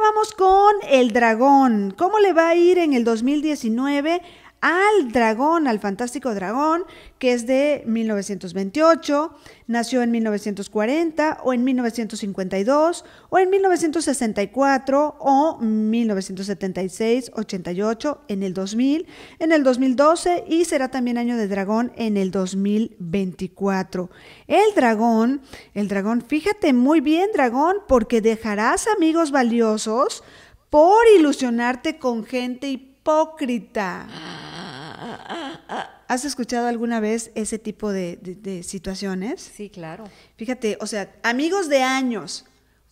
vamos con el dragón. ¿Cómo le va a ir en el 2019 al dragón, al fantástico dragón, que es de 1928, nació en 1940 o en 1952 o en 1964 o 1976, 88, en el 2000, en el 2012 y será también año de dragón en el 2024. El dragón, el dragón, fíjate muy bien dragón, porque dejarás amigos valiosos por ilusionarte con gente hipócrita. ¿Has escuchado alguna vez ese tipo de, situaciones? Sí, claro. Fíjate, o sea, amigos de años,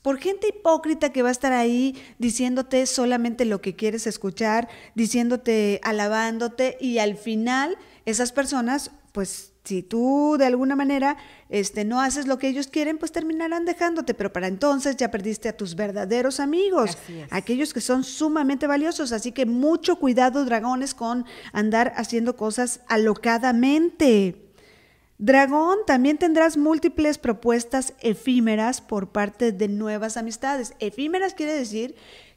por gente hipócrita que va a estar ahí diciéndote solamente lo que quieres escuchar, diciéndote, alabándote y al final esas personas pues si tú de alguna manera este, no haces lo que ellos quieren, pues terminarán dejándote, pero para entonces ya perdiste a tus verdaderos amigos, aquellos que son sumamente valiosos, así que mucho cuidado dragones con andar haciendo cosas alocadamente. Dragón, también tendrás múltiples propuestas efímeras por parte de nuevas amistades. Efímeras quiere decir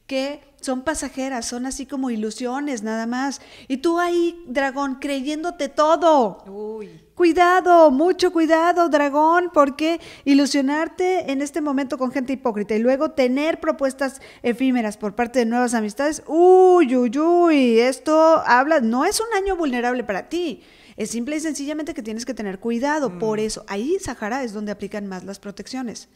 que son pasajeras, son así como ilusiones nada más. Y tú ahí, dragón, creyéndote todo. Uy. Cuidado, mucho cuidado, dragón, porque ilusionarte en este momento con gente hipócrita y luego tener propuestas efímeras por parte de nuevas amistades, uy, uy, uy, esto habla, no es un año vulnerable para ti. Es simple y sencillamente que tienes que tener cuidado. Por mm. eso, ahí, Sahara, es donde aplican más las protecciones.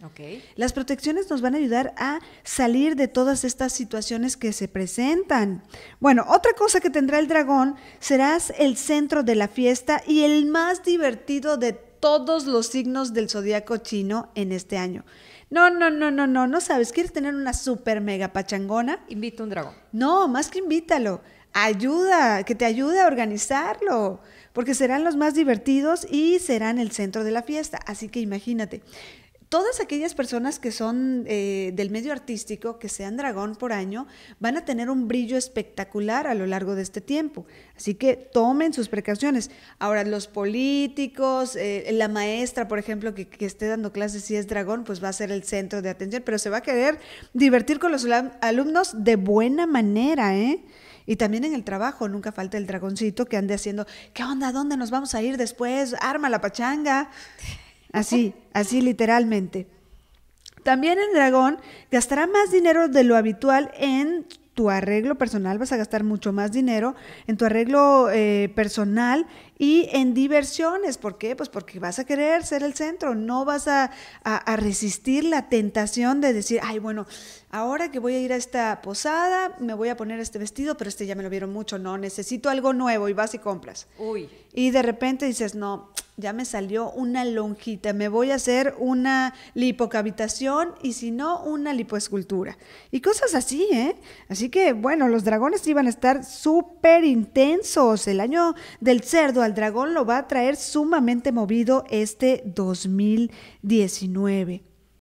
Las protecciones nos van a ayudar a salir de todas estas situaciones que se presentan. Bueno, otra cosa que tendrá el dragón, serás el centro de la fiesta y el más divertido de todos los signos del zodiaco chino en este año. No, no, no, no, no, no sabes, ¿quieres tener una super mega pachangona? Invita un dragón. No, más que invítalo ayuda, que te ayude a organizarlo, porque serán los más divertidos y serán el centro de la fiesta. Así que imagínate, todas aquellas personas que son eh, del medio artístico, que sean dragón por año, van a tener un brillo espectacular a lo largo de este tiempo. Así que tomen sus precauciones. Ahora, los políticos, eh, la maestra, por ejemplo, que, que, esté dando clases si es dragón, pues va a ser el centro de atención, pero se va a querer divertir con los alumnos de buena manera, ¿eh? Y también en el trabajo, nunca falta el dragoncito que ande haciendo, ¿qué onda? ¿Dónde nos vamos a ir después? Arma la pachanga. Así, así literalmente. También el dragón gastará más dinero de lo habitual en tu arreglo personal, vas a gastar mucho más dinero en tu arreglo eh, personal y en diversiones. ¿Por qué? Pues porque vas a querer ser el centro, no vas a, a, resistir la tentación de decir, ay, bueno, ahora que voy a ir a esta posada, me voy a poner este vestido, pero este ya me lo vieron mucho, no, necesito algo nuevo y vas y compras. Uy. Y de repente dices, no, ya me salió una lonjita, me voy a hacer una lipocavitación y si no, una lipoescultura. Y cosas así, ¿eh? Así que bueno, los dragones iban a estar súper intensos. El año del cerdo al dragón lo va a traer sumamente movido este 2019.